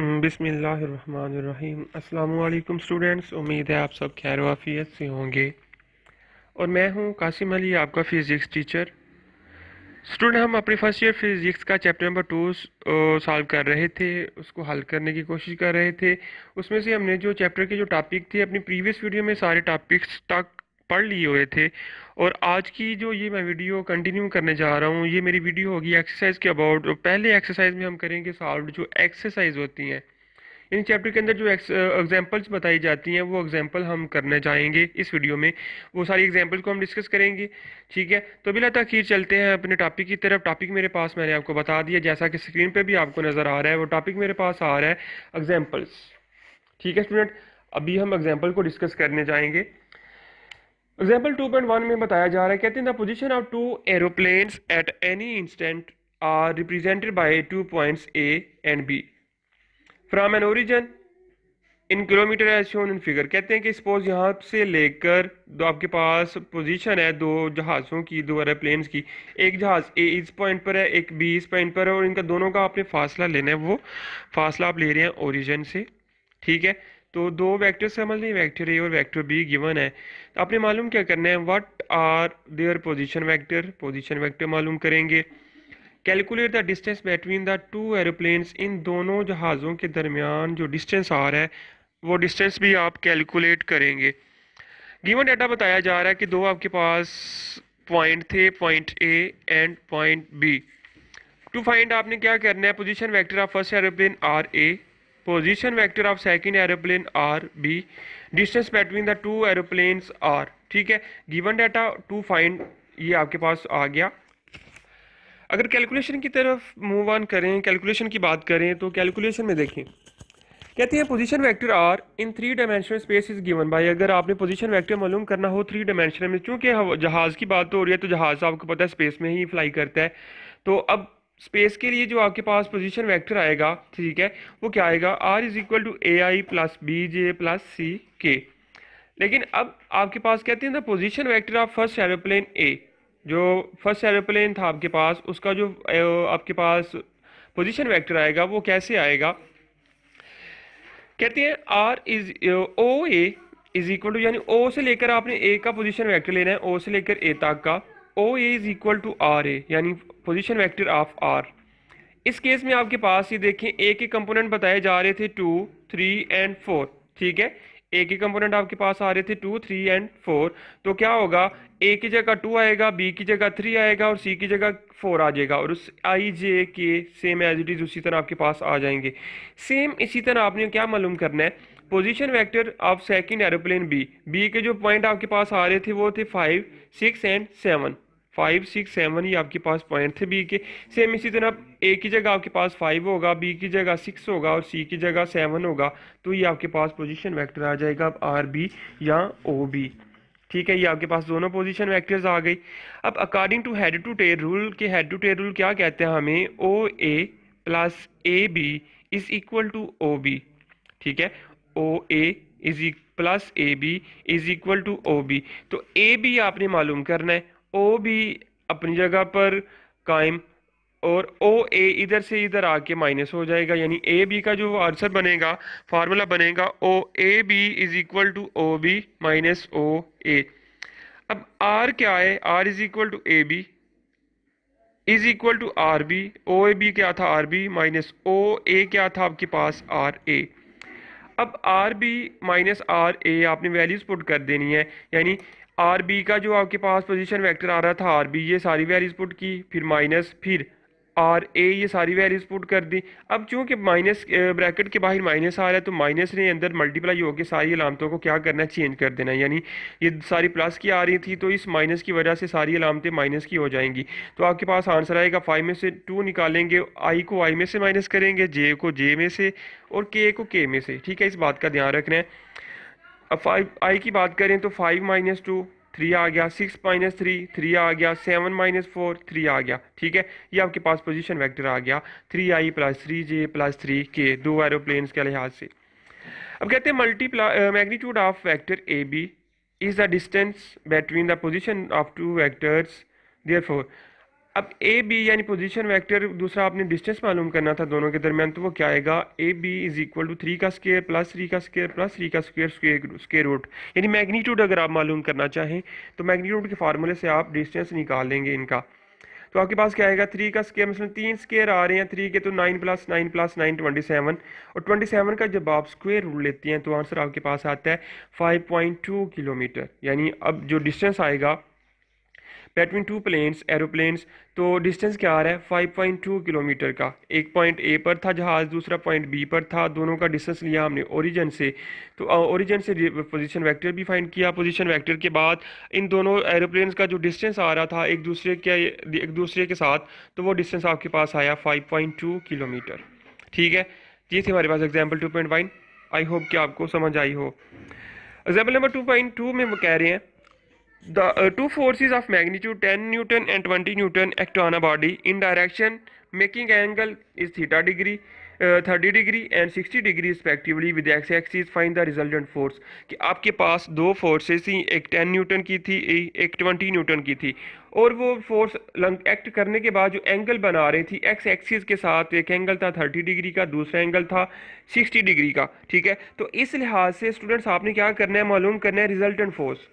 हम्म, बिसमीम् अल्लाम स्टूडेंट्स उम्मीद है आप सब खैर वाफियत से होंगे और मैं हूं कासिम अली आपका फ़िज़िक्स टीचर स्टूडेंट हम अपने फर्स्ट ईयर फिज़िक्स का चैप्टर नंबर टू सॉल्व कर रहे थे उसको हल करने की कोशिश कर रहे थे उसमें से हमने जो चैप्टर के जो टॉपिक थे अपनी प्रीवियस वीडियो में सारे टॉपिक्स तक पढ़ लिए हुए थे और आज की जो ये मैं वीडियो कंटिन्यू करने जा रहा हूँ ये मेरी वीडियो होगी एक्सरसाइज के अबाउट पहले एक्सरसाइज में हम करेंगे सॉल्व जो एक्सरसाइज होती हैं इन चैप्टर के अंदर जो एग्जांपल्स बताई जाती हैं वो एग्जांपल हम करने जाएंगे इस वीडियो में वो सारी एग्जांपल्स को हम डिस्कस करेंगे ठीक है तो बिला तखीर चलते हैं अपने टॉपिक की तरफ टॉपिक मेरे पास मैंने आपको बता दिया जैसा कि स्क्रीन पर भी आपको नज़र आ रहा है वो टॉपिक मेरे पास आ रहा है एग्जाम्पल्स ठीक है स्टूडेंट अभी हम एग्जाम्पल को डिस्कस करने जाएंगे एग्जाम्पल 2.1 में बताया जा रहा है कहते हैं the position of two aeroplanes at any instant are represented by two points A and B from an origin in kilometre as shown in figure कहते हैं कि सपोज यहाँ से लेकर दो आपके पास पोजीशन है दो जहाज़ों की दो एरोप्लेन्स की एक जहाज़ ए इस पॉइंट पर है एक बी इस पॉइंट पर है और इनका दोनों का आपने फासला लेना है वो फासला आप ले रहे हैं ओरिजन से ठीक है तो दो वैक्टर समझ लें वैक्टर ए और वैक्टर बी गिवन है तो आपने मालूम क्या करना है what are their position vector position vector मालूम करेंगे calculate the distance between the two aeroplanes इन दोनों जहाज़ों के दरमियान जो डिस्टेंस आ रहा है वो डिस्टेंस भी आप कैलकुलेट करेंगे गिवन डाटा बताया जा रहा है कि दो आपके पास पॉइंट थे point A and point B to find आपने क्या करना है position vector of first aeroplane R A position vector of second aeroplane R B distance between the two aeroplanes R ठीक है गिवन डाटा टू फाइंड ये आपके पास आ गया अगर कैलकुलेशन की तरफ मूव ऑन करें कैलकुलेशन की बात करें तो कैलकुलेशन में देखें कहते हैं position vector R in three dimensional space is given by अगर आपने पोजीशन वेक्टर मालूम करना हो थ्री डायमेंशनल में चूंकि जहाज़ की बात हो रही है तो जहाज़ आपको पता है स्पेस में ही फ्लाई करता है तो अब स्पेस के लिए जो आपके पास पोजीशन वेक्टर आएगा ठीक है वो क्या आएगा R is equal to A I plus B J plus C K लेकिन अब आपके पास कहते हैं ना position vector of first aeroplane A जो फर्स्ट एरोप्लेन था आपके पास उसका जो आपके पास पोजीशन वेक्टर आएगा वो कैसे आएगा कहते हैं R is O A is equal to यानी ओ से लेकर आपने ए का पोजीशन वेक्टर लेना है ओ से लेकर ए तक का O A is equal to R A यानी पोजिशन वैक्टर ऑफ आर इस केस में आपके पास ये देखें ए के कंपोनेंट बताए जा रहे थे टू थ्री एंड फोर ठीक है ए के कंपोनेंट आपके पास आ रहे थे टू थ्री एंड फोर तो क्या होगा ए की जगह टू आएगा बी की जगह थ्री आएगा और सी की जगह फोर आ जाएगा और उस आई जे के सेम एज इट इज़ उसी तरह आपके पास आ जाएंगे सेम इसी तरह आपने क्या मालूम करना है position vector of second aeroplane B B के जो पॉइंट आपके पास आ रहे थे वो थे five six and seven five six seven ही आपके पास पॉइंट थे बी के सेम इसी तरह ए की जगह आपके पास फाइव होगा बी की जगह सिक्स होगा और सी की जगह सेवन होगा तो ये आपके पास पोजिशन वैक्टर आ जाएगा आर बी या ओ बी ठीक है ये आपके पास दोनों पोजीशन वेक्टर्स आ गई अब according to head to tail rule के हेड टू टेर रूल क्या कहते हैं हमें O A plus A B is equal to O B ठीक है O A is plus A B is equal to O B तो A B आपने मालूम करना है ओ बी अपनी जगह पर कायम और ओ ए इधर से इधर आके माइनस हो जाएगा यानी ए बी का जो आंसर बनेगा फार्मूला बनेगा O A B is equal to O B minus O A अब आर क्या है R is equal to A B is equal to R B O A B क्या था R B minus O A क्या था आपके पास R A अब R B minus R A आपने वैल्यूज़ पुट कर देनी है यानी आर बी का जो आपके पास पोजीशन वेक्टर आ रहा था आर बी ये सारी वैल्यूज़ पुट की फिर माइनस फिर आर ए ये सारी वैल्यूज पुट कर दी अब चूंकि माइनस ब्रैकेट के बाहर माइनस आ रहा है तो माइनस ने अंदर मल्टीप्लाई होकर सारी अलामतों को क्या करना है चेंज कर देना यानी ये सारी प्लस की आ रही थी तो इस माइनस की वजह से सारी अलामतें माइनस की हो जाएंगी तो आपके पास आंसर आएगा फाइव में से टू निकालेंगे आई को आई में से माइनस करेंगे जे को जे में से और के को के में से ठीक है इस बात का ध्यान रखना है अब फाइव आई की बात करें तो फाइव माइनस टू थ्री आ गया सिक्स माइनस थ्री थ्री आ गया सेवन माइनस फोर थ्री आ गया ठीक है ये आपके पास पोजीशन वेक्टर आ गया three I plus three J plus three K दो एरोप्लेन के लिहाज से अब कहते हैं multiply magnitude of vector A B is the distance between the position of two vectors there अब ए बी यानी पोजीशन वेक्टर दूसरा आपने डिस्टेंस मालूम करना था दोनों के दरमियान तो वो क्या आएगा A B is equal to three का स्केयर प्लस थ्री का स्केयर प्लस थ्री का स्केयर स्केयर रूट यानी मैग्नीट्यूड अगर आप मालूम करना चाहें तो मैग्नीट्यूड के फार्मूले से आप डिस्टेंस निकाल लेंगे इनका तो आपके पास क्या आएगा थ्री का स्केयर मतलब तीन स्केयर आ रहे हैं थ्री के तो nine plus nine plus nine twenty seven और ट्वेंटी सेवन का जब आप स्क्वेयर रूट लेती हैं तो आंसर आपके पास आता है फाइव पॉइंट टू किलोमीटर यानी अब जो डिस्टेंस आएगा बिटवीन टू प्लेन्स एरोप्लेन्स तो डिस्टेंस क्या आ रहा है 5.2 किलोमीटर का एक पॉइंट ए पर था जहाज़ दूसरा पॉइंट बी पर था दोनों का डिस्टेंस लिया हमने ओरिजन से तो ओरिजन से पोजीशन वेक्टर भी फाइंड किया पोजीशन वेक्टर के बाद इन दोनों एरोप्लेन्स का जो डिस्टेंस आ रहा था एक दूसरे के एक दूसरे के साथ तो वो डिस्टेंस आपके पास आया टू किलोमीटर ठीक है ये थी हमारे पास example two point I hope कि आपको समझ आई हो example number two point two में वो कह रहे हैं The uh, two forces of magnitude 10 Newton and 20 Newton act on a body in direction making angle is theta degree uh, 30 degree and 60 degree respectively with the x axis find the resultant force ki aapke paas do forces thi ek 10 newton ki thi ek 20 newton ki thi aur wo force lung act karne ke baad jo angle bana rahi thi x axis ke sath ek angle tha 30 degree ka dusra angle tha 60 degree ka theek hai to is lihaz se students aapne kya karna hai मालूम karna hai resultant force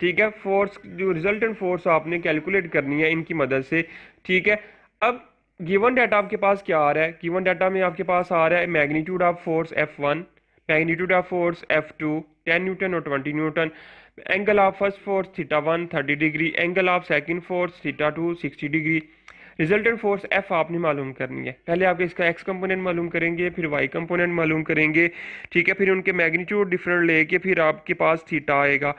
ठीक है force जो resultant force आपने calculate करनी है इनकी मदद से ठीक है अब गिवन डाटा आपके पास क्या आ रहा है गिवन डाटा में आपके पास आ रहा है magnitude of force F one magnitude of force F two ten newton और twenty newton angle of first force theta one thirty degree angle of second force theta two sixty degree resultant force F आपने मालूम करनी है पहले आप इसका x component मालूम करेंगे फिर वाई कंपोनेंट मालूम करेंगे ठीक है फिर उनके मैग्नीट्यूड डिफरेंट लेके फिर आपके पास थीटा आएगा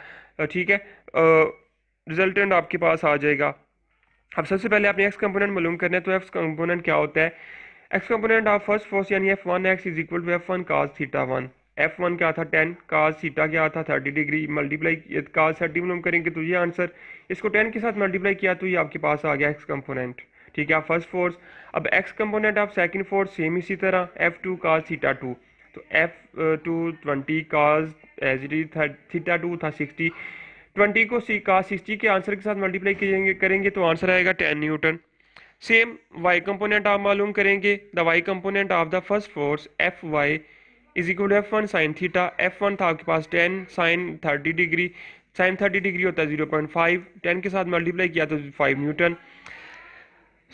ठीक है रिजल्टेंट आपके पास आ जाएगा अब सबसे पहले आपने एक्स कंपोनेंट मालूम करना है तो एक्स कंपोनेंट क्या होता है X component of first force यानी F one X is equal to F one cos theta one F one क्या था टेन काज थीटा क्या था thirty degree multiply cos thirty मालूम करेंगे तो ये आंसर इसको टेन के साथ मल्टीप्लाई किया तो ये आपके पास आ गया एक्स कंपोनेंट ठीक है फर्स्ट फोर्स अब X component of second force same इसी तरह F two cos theta two तो F two twenty cos as it is theta two था सिक्सटी ट्वेंटी को सी का सिक्सटी के आंसर के साथ मल्टीप्लाई करेंगे करेंगे तो आंसर आएगा ten newton same Y component आप मालूम करेंगे the Y component of the first force F Y is equal to F one sine theta F one था आपके पास ten sine thirty degree sine thirty degree होता है zero point five ten के साथ मल्टीप्लाई किया तो फाइव न्यूटन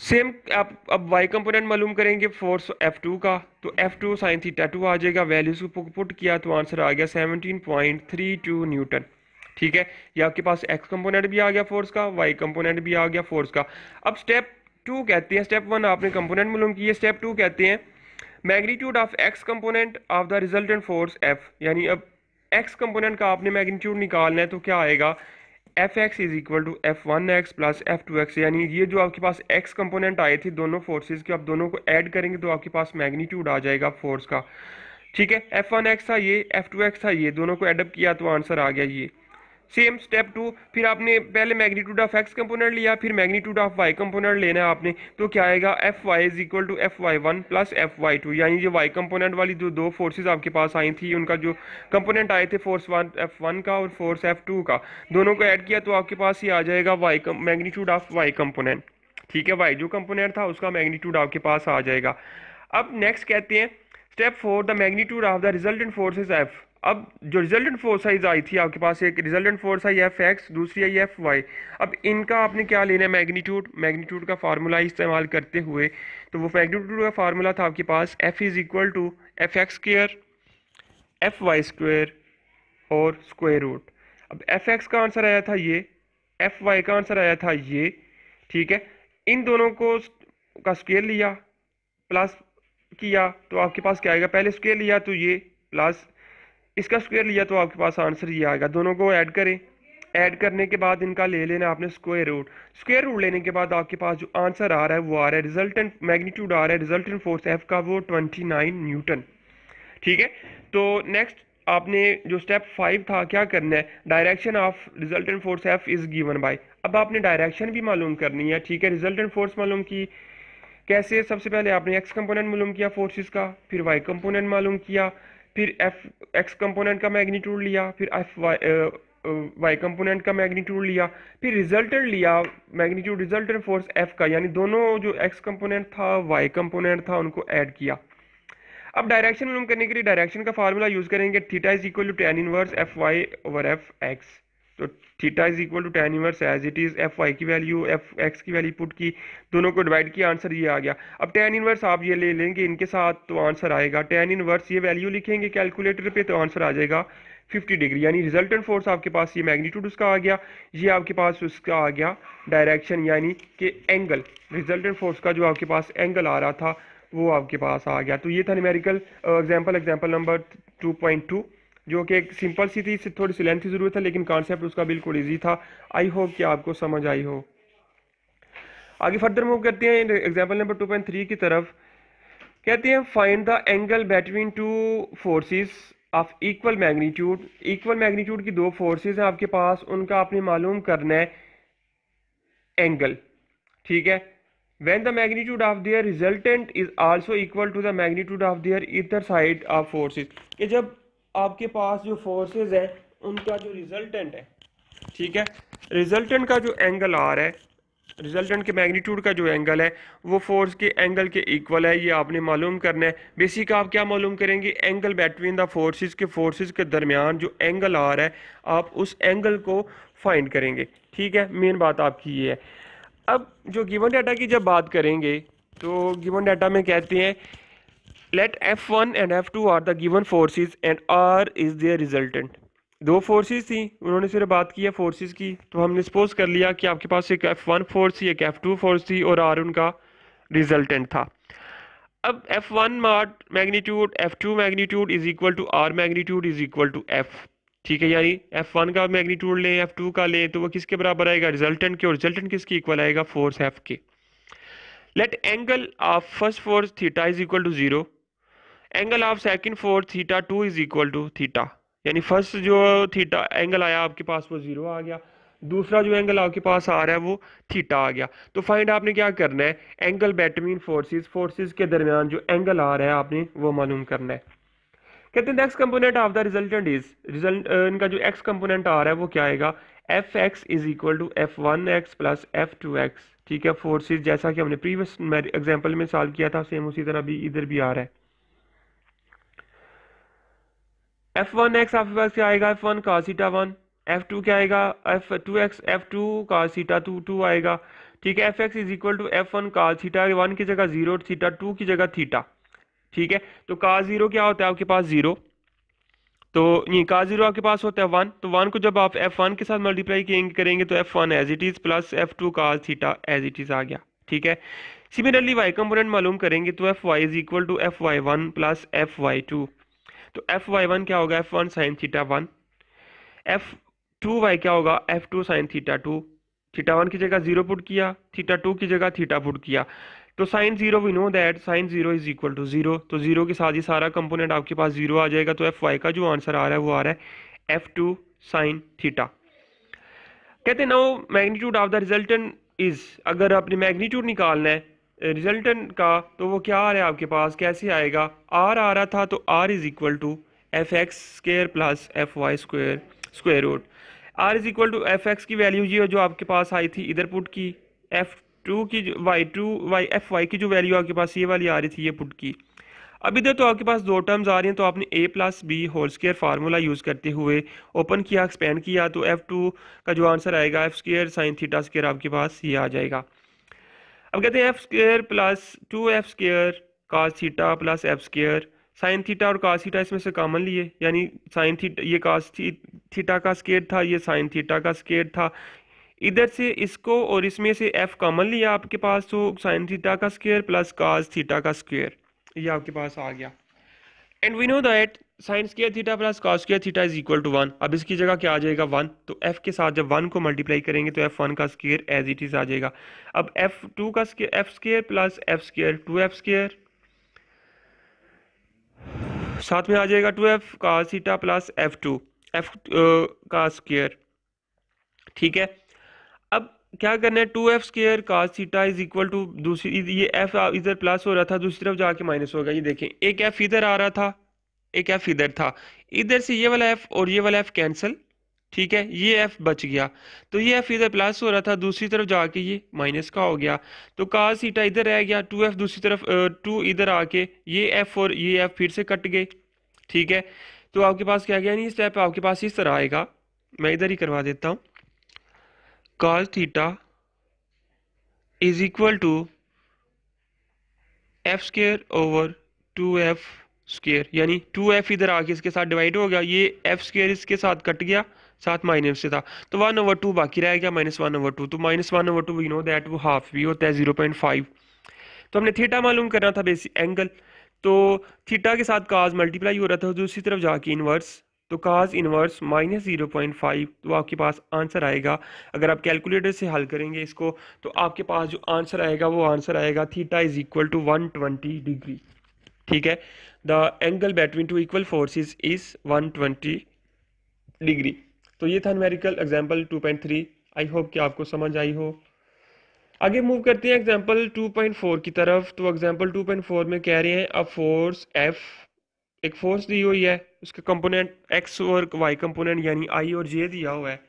सेम आप अब वाई कंपोनेंट मालूम करेंगे फोर्स एफ टू का तो F two sine theta two आ जाएगा वैल्यूज को पुट किया तो आंसर आ गया seventeen point three two newton ठीक है ये आपके पास एक्स कंपोनेंट भी आ गया फोर्स का वाई कंपोनेंट भी आ गया फोर्स का अब स्टेप टू कहते हैं स्टेप वन आपने कंपोनेंट मालूम किए स्टेप टू कहते हैं magnitude of X component of the resultant force F यानी अब एक्स कंपोनेंट का आपने मैग्नीट्यूड निकालना है तो क्या आएगा F X is equal to F one X plus F two X यानी ये जो आपके पास एक्स कंपोनेंट आए थे दोनों फोर्सेज के आप दोनों को ऐड करेंगे तो आपके पास मैग्नीट्यूड आ जाएगा फोर्स का ठीक है एफ वन एक्स था ये एफ टू एक्स था ये दोनों को एडअप किया तो आंसर आ गया ये सेम स्टेप टू फिर आपने पहले मैग्नीट्यूड ऑफ एक्स कंपोनेंट लिया फिर मैग्नीट्यूड ऑफ वाई कंपोनेंट लेना है आपने तो क्या आएगा F Y is equal to F Y one plus F Y two यानी जो वाई कंपोनेंट वाली जो दो फोर्सेज आपके पास आई थी उनका जो कंपोनेंट आए थे फोर्स वन एफ वन का और फोर्स एफ टू का दोनों को ऐड किया तो आपके पास ये आ जाएगा Y magnitude of Y component ठीक है वाई जो कंपोनेंट था उसका मैग्नीट्यूड आपके पास आ जाएगा अब नेक्स्ट कहते हैं step four the magnitude of the resultant forces F अब जो रिजल्टेंट फोर्स साइज आई थी आपके पास एक रिजल्टेंट फोर्स आई एफ एक्स दूसरी आई एफ वाई अब इनका आपने क्या लेना है मैग्नीट्यूड मैग्नीट्यूड का फार्मूला इस्तेमाल करते हुए तो वो मैग्नीट्यूड का फार्मूला था आपके पास F is equal to F X square F Y square और स्क्वेयर रूट अब एफ एक्स का आंसर आया था ये एफ वाई का आंसर आया था ये ठीक है इन दोनों को का स्केयर लिया प्लस किया तो आपके पास क्या आएगा पहले स्केयर लिया तो ये प्लस इसका स्क्वायर लिया तो आपके पास आंसर ये आएगा दोनों को ऐड करें ऐड करने के बाद इनका ले लेना आपने स्क्वायर रूट स्क्वायर रूट लेने के बाद आपके पास जो आंसर आ रहा है वो आ रहा है रिजल्टेंट मैग्नीट्यूड आ रहा है रिजल्टेंट फोर्स एफ का वो 29 न्यूटन ठीक है तो नेक्स्ट आपने जो स्टेप फाइव था क्या करना है direction of resultant force F is given by अब आपने डायरेक्शन भी मालूम करनी है ठीक है रिजल्टेंट फोर्स मालूम की कैसे सबसे पहले आपने एक्स कंपोनेंट मालूम किया फोर्सेस का फिर वाई कंपोनेंट मालूम किया फिर एफ एक्स कंपोनेंट का मैग्नीट्यूड लिया फिर एफ वाई वाई कंपोनेंट का मैग्नीट्यूड लिया फिर रिजल्टेंट लिया मैग्नीट्यूड रिजल्टेंट फोर्स एफ का यानी दोनों जो एक्स कंपोनेंट था वाई कंपोनेंट था उनको ऐड किया अब डायरेक्शन मालूम करने के लिए डायरेक्शन का फार्मूला यूज़ करेंगे theta is equal to tan inverse F Y over F X तो theta is equal to tan inverse as it is F Y की वैल्यू एफ एक्स की वैल्यू पुट की दोनों को डिवाइड किया answer ये आ गया अब टेन इनवर्स आप ये ले लेंगे इनके साथ तो आंसर आएगा टेन इनवर्स ये वैल्यू लिखेंगे कैलकुलेटर पे तो आंसर आ जाएगा 50 डिग्री यानी रिजल्टेंट फोर्स आपके पास ये मैग्नीट्यूड उसका आ गया ये आपके पास उसका आ गया डायरेक्शन यानी कि एंगल रिजल्टेंट फोर्स का जो आपके पास एंगल आ रहा था वो आपके पास आ गया तो ये था numerical example example number two जो कि एक सिंपल सी थी इससे थोड़ी सी लेंथ की ज़रूरत है लेकिन कॉन्सेप्ट उसका बिल्कुल ईजी था आई होप कि आपको समझ आई हो आगे फर्दर मूव करते हैं example number two point three की तरफ कहते हैं find the angle between two forces of equal magnitude equal magnitude की दो फोर्सेस हैं आपके पास उनका आपने मालूम करना है एंगल ठीक है when the magnitude of their resultant is also equal to the magnitude of their इधर साइड ऑफ forces ये जब आपके पास जो फोर्सेज है उनका जो रिजल्टेंट है ठीक है रिजल्टेंट का जो एंगल आ रहा है रिजल्टेंट के मैग्नीट्यूड का जो एंगल है वो फोर्स के एंगल के इक्वल है ये आपने मालूम करना है बेसिक आप क्या मालूम करेंगे एंगल बिटवीन द फोर्सेस के फोर्सेस के दरमियान जो एंगल आ रहा है आप उस एंगल को फाइंड करेंगे ठीक है मेन बात आपकी ये है अब जो गिवन डाटा की जब बात करेंगे तो गिवन डाटा में कहते हैं let F1 and F2 are the given forces and R is their resultant दो फोर्सेस थी उन्होंने सिर्फ बात की है फोर्सेस की तो हमने सपोज कर लिया कि आपके पास एक एफ़ वन फोर्स थी एक एफ़ टू फोर्स थी और आर उनका रिजल्टेंट था अब एफ़ वन मार्ट magnitude F two magnitude is equal to R magnitude is equal to F ठीक है यानी एफ़ वन का मैग्नीट्यूड लें एफ़ टू का लें तो वो किसके बराबर आएगा रिजल्टेंट के और रिजल्टेंट किसके इक्वल आएगा फोर्स एफ़ के let angle of first force theta is equal to zero angle of second force theta two is equal to theta यानी फर्स्ट जो थीटा एंगल आया आपके पास वो ज़ीरो आ गया दूसरा जो एंगल आपके पास आ रहा है वो थीटा आ गया तो फाइंड आपने क्या करना है एंगल बैटमीन फोर्सेस फोर्सेस के दरमियान जो एंगल आ रहा है आपने वो मालूम करना है कहते हैं next component of the resultant is result इनका जो एक्स कंपोनेंट आ रहा है वो क्या आएगा F X is equal to F one X plus F two X ठीक है फोर्सेज जैसा कि हमने प्रीवियस एग्जाम्पल में सॉल्व किया था सेम उसी तरह भी इधर भी आ रहा है एफ वन एक्स आपके पास क्या आएगा एफ वन का सीटा वन एफ टू क्या आएगा F two X F two का सीटा टू टू आएगा ठीक है F X is equal to F one का सीटा वन की जगह जीरो सीटा टू की जगह थीटा ठीक है तो का जीरो क्या होता है आपके पास जीरो तो ये का जीरो आपके पास होता है वन तो वन को जब आप एफ वन के साथ मल्टीप्लाई करेंगे तो F one as it is plus F two का थीटा एज इट इज़ आ गया ठीक है सिमिलरली वाई कंपोनेंट मालूम करेंगे तो F Y is equal to F Y one plus F Y two तो एफ वाई वन क्या होगा F one sine theta one F two Y क्या होगा F two sine theta two theta one की जगह जीरो पुट किया theta two की जगह थीटा पुट किया तो sine zero we know that sine zero is equal to zero तो जीरो के साथ ही सारा कंपोनेंट आपके पास जीरो आ जाएगा तो एफ वाई का जो आंसर आ रहा है वो आ रहा है एफ टू साइन थीटा कहते now magnitude of the resultant is अगर आपने मैग्नीट्यूड निकालना है रिजल्टेंट का तो वो क्या आ रहा है आपके पास कैसे आएगा आर आ रहा था तो R is equal to F X square plus F Y square square root R is equal to F X की वैल्यू ये जो आपके पास आई थी इधर पुट की एफ टू की Y two Y F Y की जो वैल्यू आपके पास ये वाली आ रही थी ये पुट की अब इधर तो आपके पास दो टर्म्स आ रही हैं तो आपने A plus B whole square formula use करते हुए ओपन किया एक्सपेंड किया तो एफ़ टू का जो आंसर आएगा F square sine theta square आपके पास ये आ जाएगा अब कहते हैं F square plus two F square cos theta plus F square sine theta और का थीटा इसमें से कॉमन लिए यानी साइन थीटा ये काज थीटा का स्केयर था ये साइन थीटा का स्केयर था इधर से इसको और इसमें से एफ कामन लिया आपके पास तो साइन थीटा का स्केयर प्लस काज थीटा का स्केयर ये आपके पास आ गया and we know that sine square theta plus cos square theta is equal to one अब इसकी जगह क्या आ जाएगा वन तो एफ के साथ जब वन को मल्टीप्लाई करेंगे तो एफ वन का स्केयर एज इट इज आ जाएगा अब एफ टू का square F square plus F square two F square साथ में आ जाएगा टू एफ का theta plus F two F का स्केयर ठीक है अब क्या करना है टू एफ स्केयर का सीटा इज इक्वल टू दूसरी ये एफ इधर प्लस हो रहा था दूसरी तरफ जाके माइनस होगा ये देखें एक एफ इधर आ रहा था एक एफ इधर था इधर से ये वाला एफ और ये वाला एफ कैंसिल ठीक है ये एफ बच गया तो ये एफ इधर प्लस हो रहा था दूसरी तरफ जाके ये माइनस का हो गया तो का सीटा इधर रह गया टू एफ दूसरी तरफ टू इधर आके ये एफ और ये एफ फिर से कट गए ठीक है तो आपके पास क्या गया नहीं स्टेप आपके पास इस तरह आएगा मैं इधर ही करवा देता हूँ cos theta is equal to F square over two F square यानी टू एफ इधर आके इसके साथ डिवाइड हो गया ये एफ स्क्र इसके साथ कट गया साथ माइनस से था तो वन ओवर टू बाकी रह गया माइनस वन ओवर टू तो minus one over two we know that वो हाफ भी होता है जीरो पॉइंट फाइव तो हमने थीटा मालूम करना था बेसिक एंगल तो थीटा के साथ काज मल्टीप्लाई हो रहा था दूसरी तो तरफ जाके इनवर्स तो cos inverse minus zero point five तो आपके पास आंसर आएगा अगर आप कैलकुलेटर से हल करेंगे इसको तो आपके पास जो आंसर आएगा वो आंसर आएगा theta is equal to one twenty degree ठीक है the angle between two equal forces is 120 degree तो ये था न्यूमेरिकल एग्जांपल 2.3 आई होप कि आपको समझ आई हो आगे मूव करते हैं एग्जांपल 2.4 की तरफ तो एग्जांपल 2.4 में कह रहे हैं अ फोर्स एफ एक फोर्स दी हुई है उसके कंपोनेंट एक्स और वाई कंपोनेंट यानी आई और जे दिया हुआ है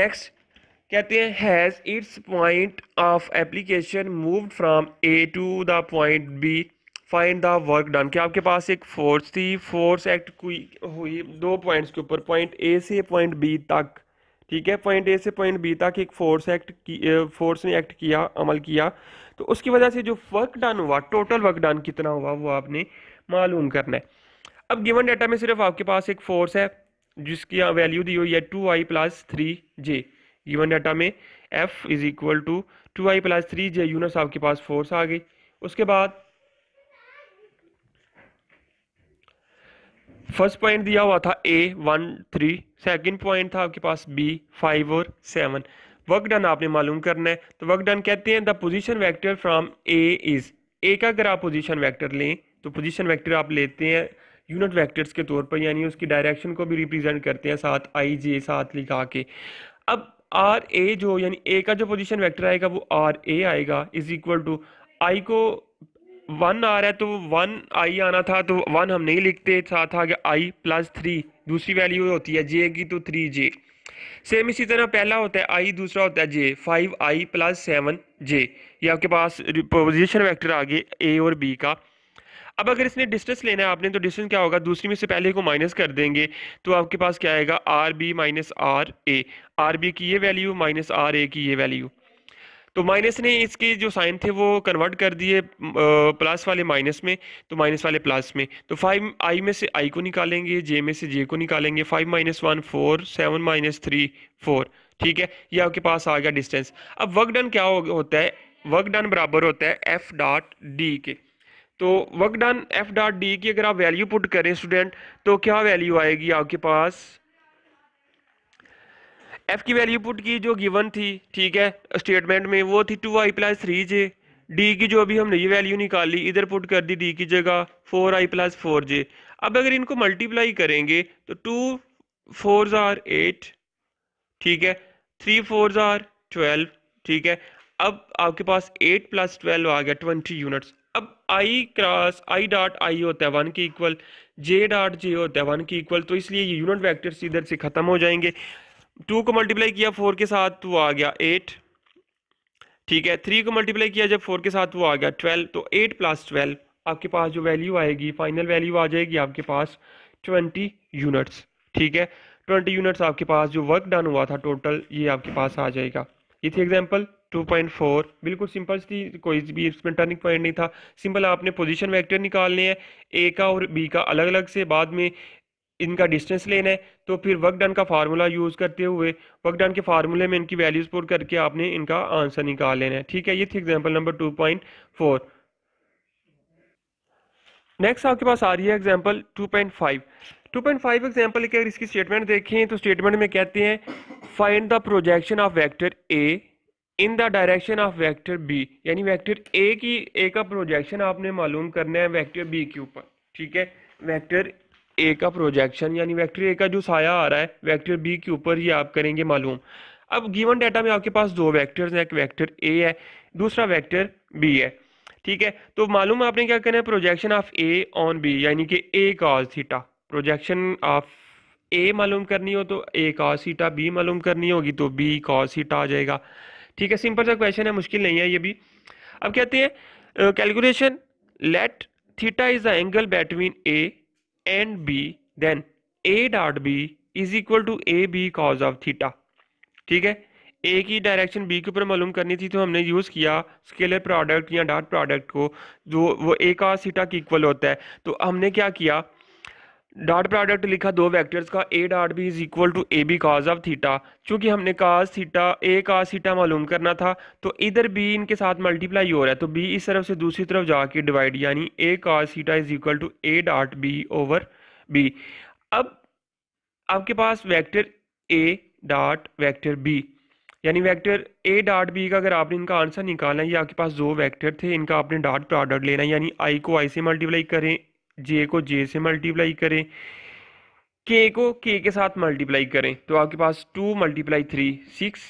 नेक्स्ट कहते हैं has its point of application moved from A to the point B find the work done क्या आपके पास एक फोर्स थी फोर्स एक्ट हुई दो पॉइंट्स के ऊपर पॉइंट ए से पॉइंट बी तक ठीक है पॉइंट ए से पॉइंट बी तक एक फोर्स एक्ट की फोर्स ने एक्ट किया अमल किया तो उसकी वजह से जो वर्क डन हुआ टोटल वर्क डन कितना हुआ वो आपने मालूम करना है अब गिवन डाटा में सिर्फ आपके पास एक फोर्स है जिसकी वैल्यू दी हुई है two I plus three J given e data में F is equal to two I plus three J units आपके पास फोर्स आ गई उसके बाद फर्स्ट पॉइंट दिया हुआ था A one three second point था आपके पास बी फाइव और सेवन वर्क डन आपने मालूम करना है तो वर्क डन कहते हैं the position vector from A is A का अगर आप पोजीशन वेक्टर लें तो पोजीशन वेक्टर आप लेते हैं यूनिट वेक्टर्स के तौर पर यानी उसकी डायरेक्शन को भी रिप्रेजेंट करते हैं साथ आई जे साथ लिखा के अब आर ए जो यानी ए का जो पोजीशन वेक्टर आएगा वो आर ए आएगा इज इक्वल टू आई को वन आ रहा है तो वन आई आना था तो वन हम नहीं लिखते साथ आ गया आई प्लस थ्री दूसरी वैल्यू होती है जे की तो थ्री जे सेम इसी तरह पहला होता है आई दूसरा होता है J five I plus seven J ये आपके पास पोजिशन वैक्टर आ गए ए और बी का अब अगर इसने डिस्टेंस लेना है आपने तो डिस्टेंस क्या होगा दूसरी में से पहले को माइनस कर देंगे तो आपके पास क्या आएगा R B minus R A R B की ये वैल्यू माइनस आर ए की ये वैल्यू तो माइनस ने इसके जो साइन थे वो कन्वर्ट कर दिए प्लस वाले माइनस में तो माइनस वाले प्लस में तो फाइव आई में से आई को निकालेंगे जे में से जे को निकालेंगे five minus one four seven minus three four ठीक है ये आपके पास आ गया डिस्टेंस अब वर्क डन क्या हो, होता है वर्क डन बराबर होता है एफ डॉट डी के तो work done F dot D की अगर आप वैल्यू पुट करें स्टूडेंट तो क्या वैल्यू आएगी आपके पास एफ की वैल्यू पुट की जो गिवन थी ठीक है स्टेटमेंट में वो थी two I plus three J D की जो अभी हमने ये वैल्यू निकाली इधर पुट कर दी डी की जगह four I plus four J अब अगर इनको मल्टीप्लाई करेंगे तो टू फोर ज़ार एट ठीक है थ्री फोर ज़ार ट्वेल्व ठीक है अब आपके पास एट प्लस ट्वेल्व आ गया ट्वेंटी यूनिट्स अब i cross i dot i होता है वन की इक्वल j डॉट j होता है वन की इक्वल तो इसलिए ये यूनिट वैक्टर्स इधर से ख़त्म हो जाएंगे टू को मल्टीप्लाई किया फोर के साथ तो आ गया एट ठीक है थ्री को मल्टीप्लाई किया जब फोर के साथ वो आ गया ट्वेल्व तो एट प्लस ट्वेल्व आपके पास जो वैल्यू आएगी फाइनल वैल्यू आ जाएगी आपके पास ट्वेंटी यूनिट्स ठीक है ट्वेंटी यूनिट्स आपके पास जो वर्क डन हुआ था टोटल ये आपके पास आ जाएगा ये थी एग्जाम्पल 2.4 बिल्कुल सिंपल थी कोई भी इसमें टर्निंग पॉइंट नहीं था सिंपल आपने पोजीशन वेक्टर निकालने हैं ए का और बी का अलग अलग से बाद में इनका डिस्टेंस लेना है तो फिर वर्क डन का फार्मूला यूज़ करते हुए वर्क डन के फार्मूले में इनकी वैल्यूज पुट करके आपने इनका आंसर निकाल लेना है ठीक है ये थी एग्जाम्पल नंबर टू नेक्स्ट आपके पास आ रही है एग्जांपल 2.5 2.5 एग्जांपल की अगर इसकी स्टेटमेंट देखें तो स्टेटमेंट में कहते हैं find the projection of vector A in the direction of vector B यानी वेक्टर ए की ए का प्रोजेक्शन आपने मालूम करना है वेक्टर बी के ऊपर ठीक है वेक्टर ए का प्रोजेक्शन यानी वेक्टर ए का जो साया आ रहा है वेक्टर बी के ऊपर ये आप करेंगे मालूम अब गिवन डाटा में आपके पास दो वैक्टर हैं एक वैक्टर ए है दूसरा वैक्टर बी है ठीक है तो मालूम आपने क्या करना है projection of A on B यानी कि A cos theta projection of A मालूम करनी हो तो ए का थीटा बी मालूम करनी होगी तो बी का थीटा आ जाएगा ठीक है सिंपल सा क्वेश्चन है मुश्किल नहीं है ये भी अब कहते हैं calculation let theta is the angle between A and B then A dot B is equal to A B cos of theta ठीक है ए की डायरेक्शन बी के ऊपर मालूम करनी थी तो हमने यूज़ किया स्केलर प्रोडक्ट या डॉट प्रोडक्ट को जो वो ए का सीटा के इक्वल होता है तो हमने क्या किया डॉट प्रोडक्ट लिखा दो वेक्टर्स का A dot B is equal to A B cos of theta चूंकि हमने काज थीटा ए काज थीटा मालूम करना था तो इधर बी इनके साथ मल्टीप्लाई हो रहा है तो बी इस तरफ से दूसरी तरफ जाके डिवाइड यानी A cos theta is equal to A dot B over B अब आपके पास vector A dot vector B यानी वेक्टर ए डॉट बी का अगर आपने इनका आंसर निकालना है ये आपके पास दो वेक्टर थे इनका आपने डॉट प्रोडक्ट लेना है यानी आई को आई से मल्टीप्लाई करें जे को जे से मल्टीप्लाई करें के को के के साथ मल्टीप्लाई करें तो आपके पास two multiply three six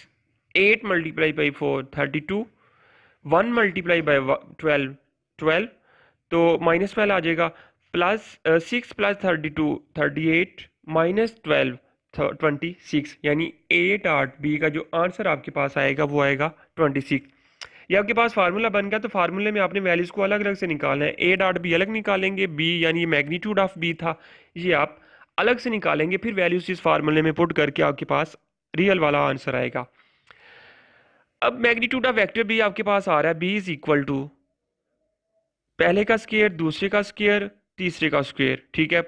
eight multiply by four thirty two one multiply by twelve twelve तो माइनस ट्वेल्व आ जाएगा plus six plus thirty two thirty eight minus twelve twenty six यानी एट आठ बी का जो आंसर आपके पास आएगा वो आएगा ट्वेंटी सिक्स ये आपके पास फार्मूला बन गया तो फार्मूले में आपने वैल्यूज़ को अलग अलग से निकालना है ए डॉट बी अलग निकालेंगे बी यानी ये मैग्नीट्यूड ऑफ बी था ये आप अलग से निकालेंगे फिर वैल्यूज़ इस फार्मूले में पुट करके आपके पास रियल वाला आंसर आएगा अब मैग्नीट्यूड ऑफ वेक्टर बी आपके पास आ रहा है बी इज़ इक्वल टू पहले का स्केयर दूसरे का स्केयर तीसरे का स्केयर ठीक है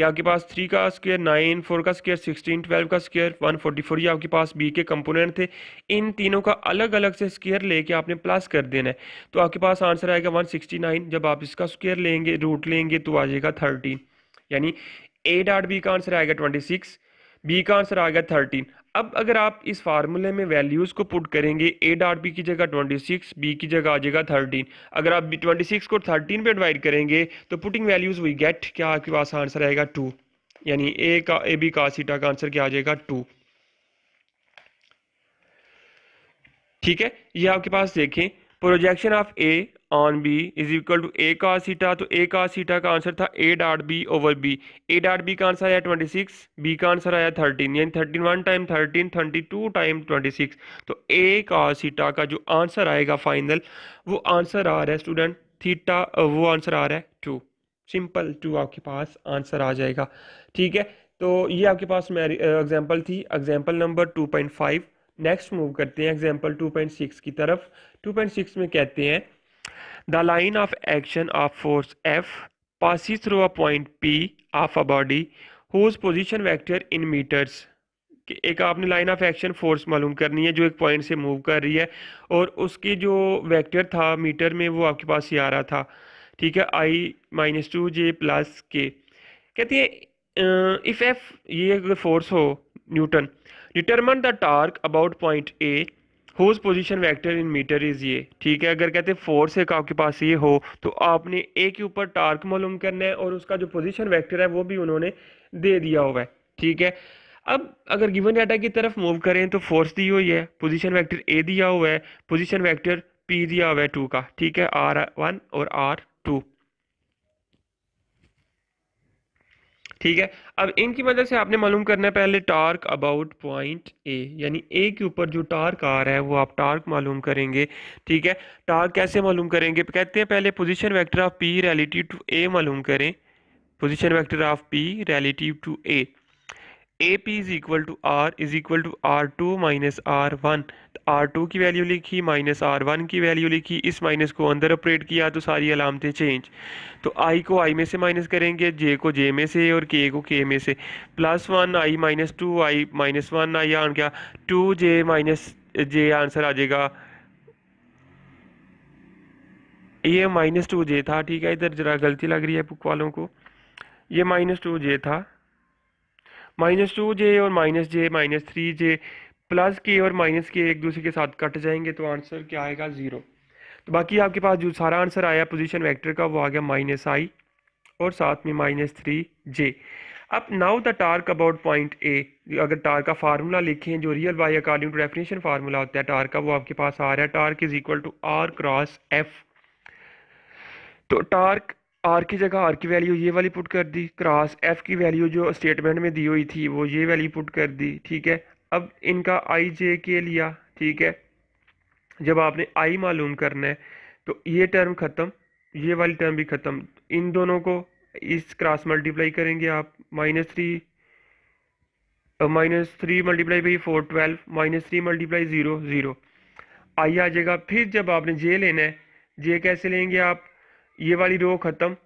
ये आपके पास थ्री का स्क्वेयर नाइन फोर का स्क्वेयर सिक्सटीन ट्वेल्व का स्क्वेयर वन फोर्टी फोर ये आपके पास बी के कंपोनेंट थे इन तीनों का अलग अलग से स्क्वेयर लेके आपने प्लस कर देना है तो आपके पास आंसर आएगा वन सिक्सटी नाइन जब आप इसका स्क्वेयर लेंगे रूट लेंगे तो आ जाएगा थर्टीन यानी ए डॉट बी का आंसर आएगा ट्वेंटी सिक्स बी का आंसर आ गया थर्टीन अब अगर आप इस फार्मूले में वैल्यूज़ को पुट करेंगे ए डॉट बी की जगह 26 बी की जगह आ जाएगा 13 अगर आप 26 को 13 पे डिवाइड करेंगे तो पुटिंग वैल्यूज़ वी गेट क्या आपके पास आंसर आएगा टू यानी ए का ए बी का सीटा का आंसर क्या आ जाएगा टू ठीक है ये आपके पास देखें projection of A on B is equal to A cos theta तो ए का सीटा का आंसर था A dot B over B A dot B का आंसर आया ट्वेंटी सिक्स बी का आंसर आया थर्टीन यानी thirteen one time thirteen thirty two time twenty six तो A cos theta का जो आंसर आएगा फाइनल वो आंसर आ रहा है स्टूडेंट थीटा वो आंसर आ रहा है टू सिंपल टू आपके पास आंसर आ जाएगा ठीक है तो ये आपके पास मेरी एग्जाम्पल थी example number two point five next move करते हैं एग्जाम्पल 2.6 की तरफ 2.6 में कहते हैं the line of action of force F passes through a point P of a body whose position vector in metres एक आपने लाइन ऑफ एक्शन फोर्स मालूम करनी है जो एक पॉइंट से मूव कर रही है और उसके जो वैक्टर था मीटर में वो आपके पास ही आ रहा था ठीक है I minus two J plus K कहती है इफ़ एफ ये अगर फोर्स हो newton determine the torque about point A whose position vector in metre is ये ठीक है अगर कहते हैं फोर्स एक आपके पास ये हो तो आपने ए के ऊपर टार्क मालूम करना है और उसका जो पोजिशन वैक्टर है वो भी उन्होंने दे दिया हुआ है ठीक है अब अगर गिवन डाटा की तरफ मूव करें तो फोर्स दी हुई है पोजिशन वैक्टर ए दिया हुआ है पोजिशन वैक्टर पी दिया हुआ है टू का ठीक है आर वन और आर ठीक है अब इनकी मदद से आपने मालूम करना है पहले टार्क अबाउट पॉइंट ए यानी ए के ऊपर जो टार्क आ रहा है वो आप टार्क मालूम करेंगे ठीक है टार्क कैसे मालूम करेंगे कहते हैं पहले position vector of P relative to A मालूम करें position vector of P relative to A A P is equal to R is equal to R two minus R one R two की value लिखी minus R one की value लिखी इस minus को अंदर operate किया तो सारी अलामतें चेंज तो आई को आई में से माइनस करेंगे जे को जे में से और के को के में से plus one I minus two I minus one I आन क्या two J minus J answer आ जाएगा ये माइनस टू जे था ठीक है इधर ज़रा गलती लग रही है बुक वालों को ये माइनस टू जे था माइनस टू जे और minus J minus three J plus K और माइनस के एक दूसरे के साथ कट जाएंगे तो आंसर क्या आएगा ज़ीरो तो बाकी आपके पास जो सारा आंसर आया पोजीशन वेक्टर का वो आ गया माइनस आई और साथ में माइनस थ्री जे अब now the torque about point A अगर टार का फार्मूला लिखें जो really according to definition formula होता है टार का वो आपके पास आ रहा है torque is equal to R cross F तो टार्क आर की जगह आर की वैल्यू ये वाली पुट कर दी क्रॉस एफ की वैल्यू जो स्टेटमेंट में दी हुई थी वो ये वैल्यू पुट कर दी ठीक है अब इनका आई जे के लिया ठीक है जब आपने आई मालूम करना है तो ये टर्म ख़त्म ये वाली टर्म भी ख़त्म इन दोनों को इस क्रॉस मल्टीप्लाई करेंगे आप minus three minus three multiply by four twelve minus three multiply zero zero I आ जाएगा फिर जब आपने जे लेना है जे कैसे लेंगे आप ये वाली रो ख़त्म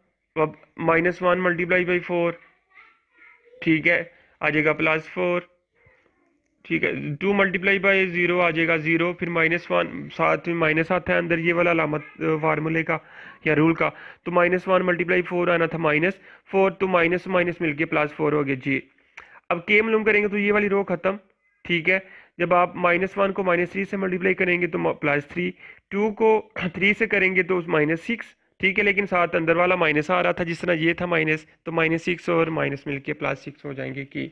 अब minus one multiply by four ठीक है आ जाएगा प्लस फोर ठीक है टू मल्टीप्लाई बाई ज़ीरो आ जाएगा ज़ीरो फिर माइनस वन साथ में माइनस आता है अंदर ये वाला अलामत फार्मूले का या रूल का तो माइनस वन मल्टीप्लाई फोर आना था माइनस फोर तो माइनस माइनस मिल के प्लस फोर हो गया जी अब के मालूम करेंगे तो ये वाली रो ख़त्म ठीक है जब आप माइनस वन को माइनस थ्री से मल्टीप्लाई करेंगे तो प्लस थ्री टू को थ्री से करेंगे तो माइनस सिक्स ठीक है लेकिन साथ अंदर वाला माइनस आ रहा था जिस तरह ये था माइनस तो माइनस सिक्स और माइनस मिल के प्लस सिक्स हो जाएंगे कि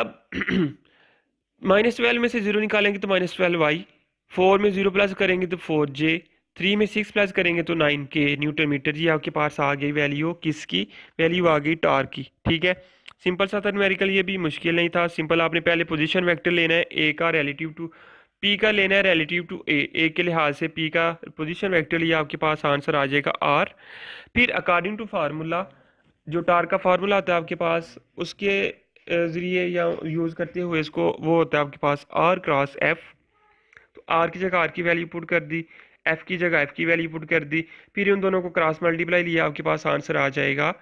अब माइनस ट्वेल्व में से जीरो निकालेंगे तो माइनस ट्वेल्व वाई फोर में जीरो प्लस करेंगे तो फोर जे थ्री में सिक्स प्लस करेंगे तो नाइन के न्यूटन मीटर जी आपके पास आ गई वैल्यू किसकी वैल्यू आ गई टार की ठीक है सिंपल सा था न्यूमेरिकल ये भी मुश्किल नहीं था सिंपल आपने पहले पोजीशन वेक्टर लेना है ए का रिलेटिव टू पी का लेना है रिलेटिव टू ए ए के लिहाज से पी का पोजीशन वेक्टर लिया आपके पास आंसर आ जाएगा आर फिर अकॉर्डिंग टू फार्मूला जो टार का फार्मूला होता है आपके पास उसके ज़रिए या यूज़ करते हुए इसको वो होता है आपके पास आर क्रॉस एफ़ तो आर की जगह आर की वैल्यू पुट कर दी एफ़ की जगह एफ़ की वैल्यू पुट कर दी फिर उन दोनों को क्रॉस मल्टीप्लाई लिया आपके पास आंसर आ जाएगा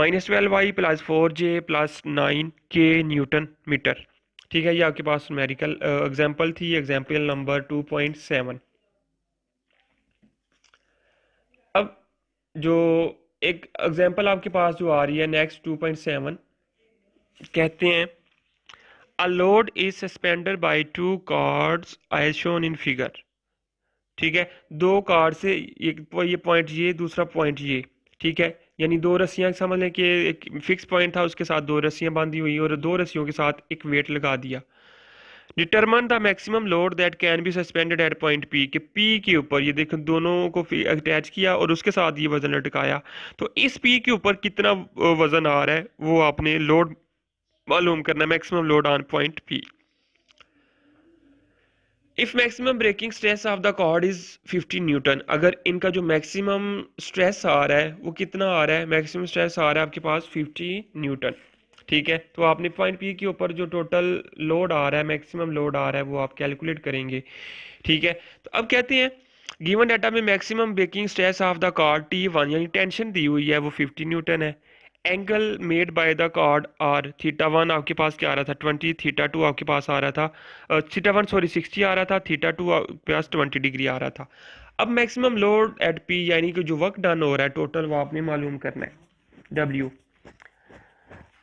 minus twelve Y plus four J plus nine K newton metre ठीक है ये आपके पास मेरिकल एग्जाम्पल थी example number two point seven अब जो एक एग्जाम्पल आपके पास जो आ रही है नेक्स्ट टू पॉइंट सेवन कहते हैं a load is suspended by two cords I shown in figure ठीक है दो कार्ड से एक ये पॉइंट ये दूसरा पॉइंट ये ठीक है यानी दो रस्सियाँ समझ लें कि एक फिक्स पॉइंट था उसके साथ दो रस्सियाँ बांधी हुई और दो रस्सियों के साथ एक वेट लगा दिया determine the maximum load that can be suspended at point P के पी के ऊपर ये देखो दोनों को अटैच किया और उसके साथ ये वज़न लटकाया तो इस पी के ऊपर कितना वज़न आ रहा है वो आपने लोड मालूम करना maximum load on point P if maximum breaking stress of the cord is 50 newton अगर इनका जो मैक्सिमम स्ट्रेस आ रहा है वो कितना आ रहा है मैक्सिमम स्ट्रेस आ रहा है आपके पास 50 न्यूटन ठीक है तो आपने पॉइंट पी के ऊपर जो टोटल लोड आ रहा है मैक्सिमम लोड आ रहा है वो आप कैलकुलेट करेंगे ठीक है तो अब कहते हैं गिवन डाटा में maximum breaking stress of the cord T one यानी टेंशन दी हुई है वो 50 न्यूटन है angle made by the cord are theta one आपके पास क्या आ रहा था ट्वेंटी थीटा टू आपके पास आ रहा था थीटा वन सॉरी सिक्सटी आ रहा था थीटा टू आपके पास ट्वेंटी डिग्री आ रहा था अब मैक्सिमम लोड एट पी यानी कि जो वर्क डन हो रहा है टोटल वो आपने मालूम करना है डब्ल्यू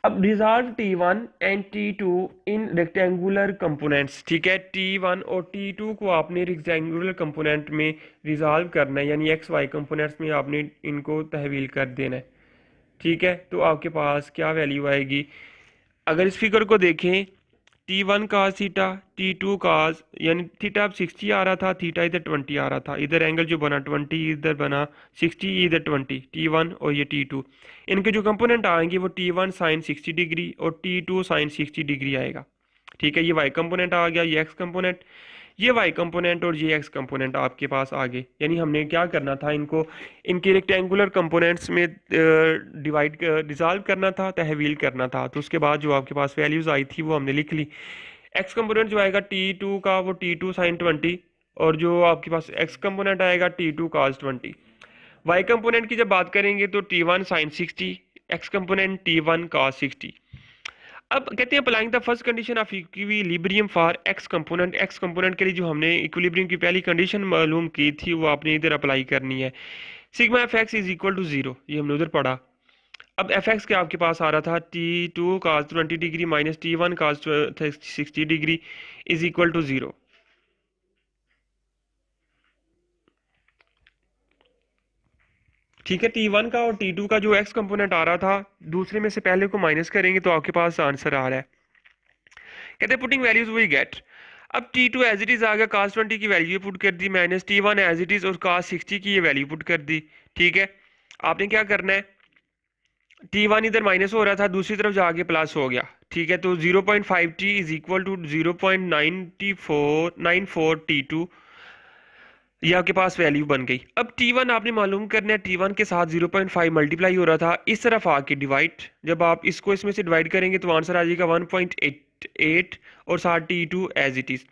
अब resolve T one and T two in rectangular components ठीक है टी वन और टी टू को आपने रेक्टेंगुलर कंपोनेंट में रिजॉल्व करना है यानी एक्स वाई कंपोनेंट्स में आपने इनको तहवील कर देना है ठीक है तो आपके पास क्या वैल्यू आएगी अगर इस फिगर को देखें T one cos theta T two cos यानी थीटा अब सिक्सटी आ रहा था थीटा इधर ट्वेंटी आ रहा था इधर एंगल जो बना ट्वेंटी इधर बना सिक्सटी इधर ट्वेंटी टी वन और ये टी टू इनके जो कंपोनेंट आएंगे वो T one sine sixty degree और T two sine sixty degree आएगा ठीक है ये वाई कंपोनेंट आ गया ये एक्स कंपोनेंट ये वाई कंपोनेंट और ये एक्स कंपोनेंट आपके पास आ गए यानी हमने क्या करना था इनको इनके रेक्टेंगुलर कंपोनेंट्स में डिवाइड डिजॉल्व करना था तहवील करना था तो उसके बाद जो आपके पास वैल्यूज़ आई थी वो हमने लिख ली एक्स कंपोनेंट जो आएगा टी टू का वो टी टू साइन ट्वेंटी और जो आपके पास एक्स कंपोनेंट आएगा T two cos twenty Y component की जब बात करेंगे तो T one sine sixty X component T one का सिक्सटी अब कहते हैं applying the first condition of equilibrium for X component X component के लिए जो हमने इक्विलिब्रियम की पहली कंडीशन मालूम की थी वो आपने इधर अप्लाई करनी है sigma F X is equal to zero ये हमने उधर पढ़ा अब एफ एक्स के आपके पास आ रहा था T two cos twenty degree minus T one cos sixty degree is equal to zero ठीक है टी वन का और टी टू का जो एक्स कंपोनेंट आ रहा था दूसरे में से पहले को माइनस करेंगे तो आपके पास आंसर आ रहा है कहते पुटिंग वैल्यूज वी गेट अब T two as it is आ गया कास्ट ट्वेंटी की वैल्यू पुट कर दी minus T one as it is और कास्ट सिक्सटी की ये वैल्यू पुट कर दी ठीक है आपने क्या करना है T1 इधर माइनस हो रहा था दूसरी तरफ जाके प्लस हो गया ठीक है तो zero point five T is equal to zero point nine four nine four T two ये आपके पास वैल्यू बन गई अब T1 आपने मालूम करना है T1 के साथ 0.5 मल्टीप्लाई हो रहा था इस तरफ आके डिवाइड जब आप इसको इसमें से डिवाइड करेंगे तो आंसर आ जाएगा 1.88 और साथ T2 एज इट इज़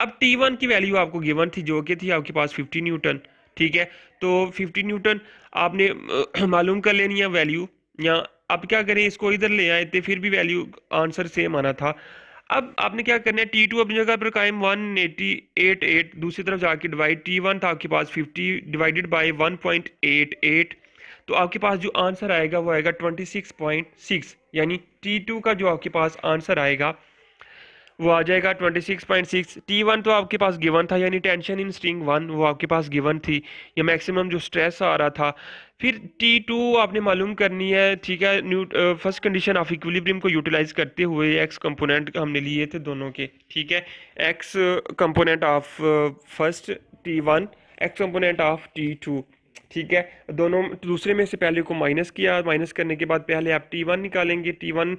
अब T1 की वैल्यू आपको गिवन थी जो कि थी आपके पास 50 न्यूटन ठीक है तो 50 न्यूटन आपने मालूम कर लेनी है वैल्यू या अब क्या करें इसको इधर ले आए थे तो फिर भी वैल्यू आंसर सेम आना था अब आपने क्या करना है टी टू अपनी जगह पर कायम वन एटी एट एट दूसरी तरफ जाके डिवाइड टी वन था आपके पास fifty divided by one point eight eight तो आपके पास जो आंसर आएगा वो आएगा ट्वेंटी सिक्स पॉइंट सिक्स यानी टी टू का जो आपके पास आंसर आएगा वो आ जाएगा 26.6 T1 तो आपके पास गिवन था यानी टेंशन इन स्ट्रिंग वन वो आपके पास गिवन थी या मैक्सिमम जो स्ट्रेस आ रहा था फिर T2 आपने मालूम करनी है ठीक है new first condition of equilibrium को यूटिलाइज करते हुए एक्स कंपोनेंट हमने लिए थे दोनों के ठीक है X component of first T1 X component of T2 ठीक है दोनों दूसरे में से पहले को माइनस किया माइनस करने के बाद पहले आप टी वन निकालेंगे टी वन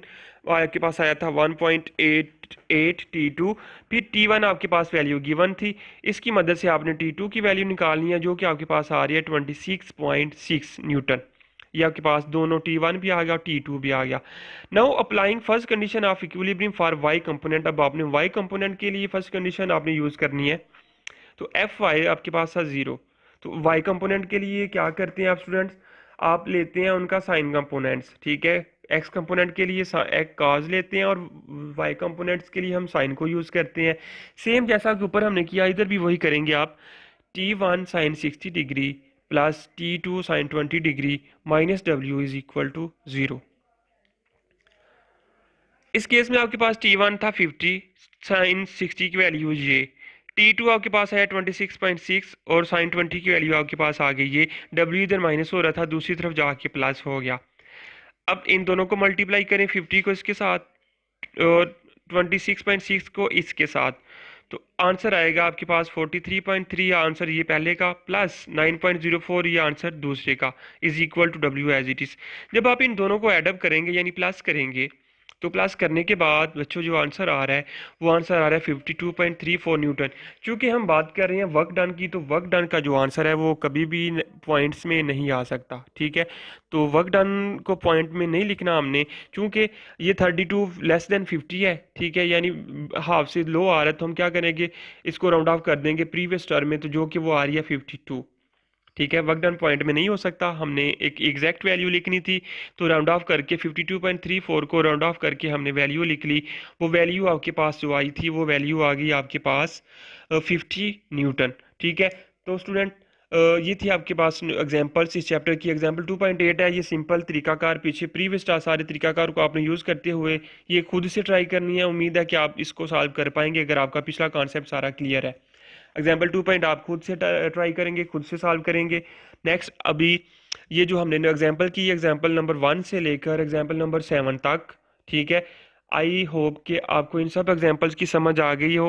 आपके पास आया था one point eight eight T two फिर टी वन आपके पास वैल्यू गिवन थी इसकी मदद से आपने टी टू की वैल्यू निकालनी है जो कि आपके पास आ रही है twenty six point six newton ये आपके पास दोनों टी वन भी आ गया और टी टू भी आ गया now applying first condition of equilibrium for Y component अब आपने वाई कंपोनेंट के लिए फर्स्ट कंडीशन आपने यूज़ करनी है तो एफ वाई आपके पास था ज़ीरो तो वाई कंपोनेंट के लिए क्या करते हैं आप स्टूडेंट्स आप लेते हैं उनका साइन कंपोनेंट्स ठीक है एक्स कंपोनेंट के लिए एक काज लेते हैं और वाई कंपोनेंट्स के लिए हम साइन को यूज़ करते हैं सेम जैसा कि ऊपर हमने किया इधर भी वही करेंगे आप T one sine sixty degree plus T two sine twenty degree minus W is equal to zero इस केस में आपके पास टी वन था फिफ्टी साइन सिक्सटी की वैल्यू ये टी टू आपके पास है ट्वेंटी सिक्स पॉइंट सिक्स और साइन ट्वेंटी की वैल्यू आपके पास आ गई ये डब्ल्यू इधर माइनस हो रहा था दूसरी तरफ जाके प्लस हो गया अब इन दोनों को मल्टीप्लाई करें फिफ्टी को इसके साथ और ट्वेंटी सिक्स पॉइंट सिक्स को इसके साथ तो आंसर आएगा आपके पास फोर्टी थ्री पॉइंट थ्री या आंसर ये पहले का plus nine point zero four ये आंसर दूसरे का is equal to W as it is जब आप इन दोनों को एडअप करेंगे यानी प्लस करेंगे तो प्लस करने के बाद बच्चों जो आंसर आ रहा है वो आंसर आ रहा है fifty two point three four newton चूँकि हम बात कर रहे हैं वर्क डन की तो वर्क डन का जो आंसर है वो कभी भी पॉइंट्स में नहीं आ सकता ठीक है तो वर्क डन को पॉइंट में नहीं लिखना हमने चूँकि ये thirty two less than fifty है ठीक है यानी हाफ से लो आ रहा है तो हम क्या करेंगे इसको राउंड ऑफ कर देंगे प्रीवियस टर्म में तो जो कि वो आ रही है फिफ्टी टू ठीक है वर्क डन पॉइंट में नहीं हो सकता हमने एक एग्जैक्ट वैल्यू लिखनी थी तो राउंड ऑफ करके 52.34 को राउंड ऑफ करके हमने वैल्यू लिख ली वो वैल्यू आपके पास जो आई थी वो वैल्यू आ गई आपके पास 50 न्यूटन ठीक है तो स्टूडेंट ये थी आपके पास एग्जाम्पल्स इस चैप्टर की एग्जाम्पल 2.8 है ये सिंपल तरीकाकार पीछे प्रीवियस सारे तरीकाकार को आपने यूज़ करते हुए ये खुद से ट्राई करनी है उम्मीद है कि आप इसको सॉल्व कर पाएंगे अगर आपका पिछला कॉन्सेप्ट सारा क्लियर है एग्जाम्पल टू पॉइंट आप खुद से ट्राई करेंगे खुद से सॉल्व करेंगे नेक्स्ट अभी ये जो हमने एग्जाम्पल की एग्जाम्पल नंबर वन से लेकर एग्जाम्पल नंबर सेवन तक ठीक है आई होप कि आपको इन सब एग्जाम्पल्स की समझ आ गई हो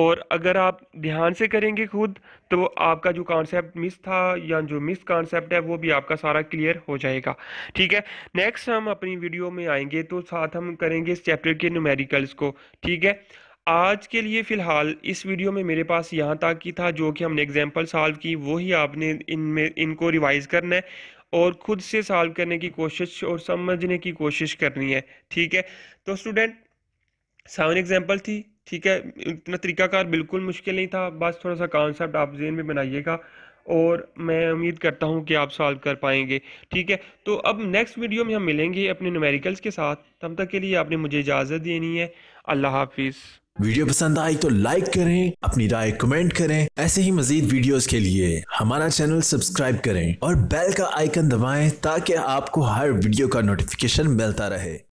और अगर आप ध्यान से करेंगे खुद तो आपका जो कॉन्सेप्ट मिस था या जो मिस कॉन्सेप्ट है वो भी आपका सारा क्लियर हो जाएगा ठीक है नेक्स्ट हम अपनी वीडियो में आएंगे तो साथ हम करेंगे इस चैप्टर के न्यूमेरिकल्स को ठीक है आज के लिए फ़िलहाल इस वीडियो में मेरे पास यहाँ तक की था जो कि हमने एग्जांपल सॉल्व की वही आपने इनमें इनको रिवाइज़ करना है और खुद से सॉल्व करने की कोशिश और समझने की कोशिश करनी है ठीक है तो स्टूडेंट सेवन एग्जाम्पल थी ठीक है इतना तरीकाकार बिल्कुल मुश्किल नहीं था बस थोड़ा सा कॉन्सेप्ट आप जेन में बनाइएगा और मैं उम्मीद करता हूँ कि आप सॉल्व कर पाएंगे ठीक है तो अब नेक्स्ट वीडियो में हम मिलेंगे अपने न्यूमेरिकल्स के साथ तब तक के लिए आपने मुझे इजाज़त देनी है अल्लाह हाफिज़ वीडियो पसंद आई तो लाइक करें अपनी राय कमेंट करें ऐसे ही मजीद वीडियोस के लिए हमारा चैनल सब्सक्राइब करें और बेल का आइकन दबाएं ताकि आपको हर वीडियो का नोटिफिकेशन मिलता रहे